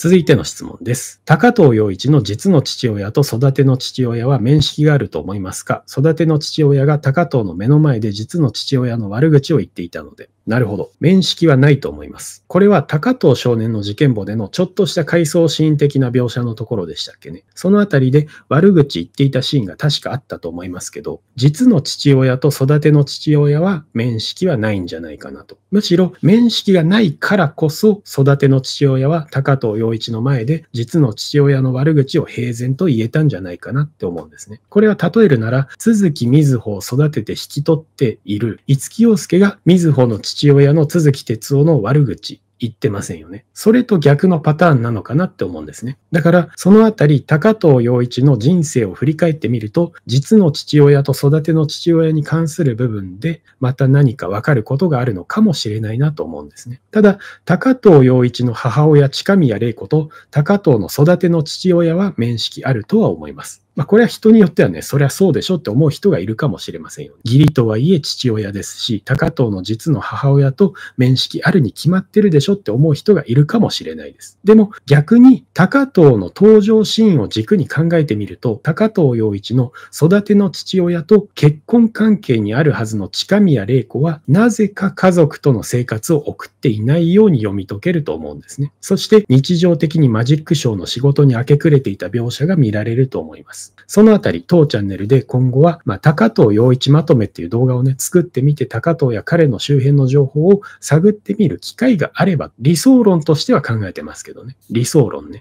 続いての質問です。高藤洋一の実の父親と育ての父親は面識があると思いますか育ての父親が高藤の目の前で実の父親の悪口を言っていたので。なるほど。面識はないと思います。これは高藤少年の事件簿でのちょっとした回想シーン的な描写のところでしたっけね。そのあたりで悪口言っていたシーンが確かあったと思いますけど、実の父親と育ての父親は面識はないんじゃないかなと。むしろ面識がないからこそ育ての父親は高藤洋一の前で実の父親の悪口を平然と言えたんじゃないかなって思うんですね。これは例えるなら、鈴木瑞穂を育てて引き取っている五木陽介が瑞穂の父父親の都築哲夫の悪口言ってませんよね。それと逆のパターンなのかなって思うんですね。だから、そのあたり、高藤洋一の人生を振り返ってみると、実の父親と育ての父親に関する部分で、また何かわかることがあるのかもしれないなと思うんですね。ただ、高藤洋一の母親、近宮玲子と、高藤の育ての父親は面識あるとは思います。まあ、これは人によってはね、そりゃそうでしょって思う人がいるかもしれませんよ、義理とはいえ父親ですし、高藤の実の母親と面識あるに決まってるでしょって思う人がいるかもしれないです。でも逆に高藤の登場シーンを軸に考えてみると、高藤陽一の育ての父親と結婚関係にあるはずの近宮玲子は、なぜか家族との生活を送っていないように読み解けると思うんですね。そして日常的にマジックショーの仕事に明け暮れていた描写が見られると思います。。そのあたり、当チャンネルで今後は、まあ、高藤洋一まとめっていう動画をね、作ってみて、高藤や彼の周辺の情報を探ってみる機会があれば、理想論としては考えてますけどね。理想論ね。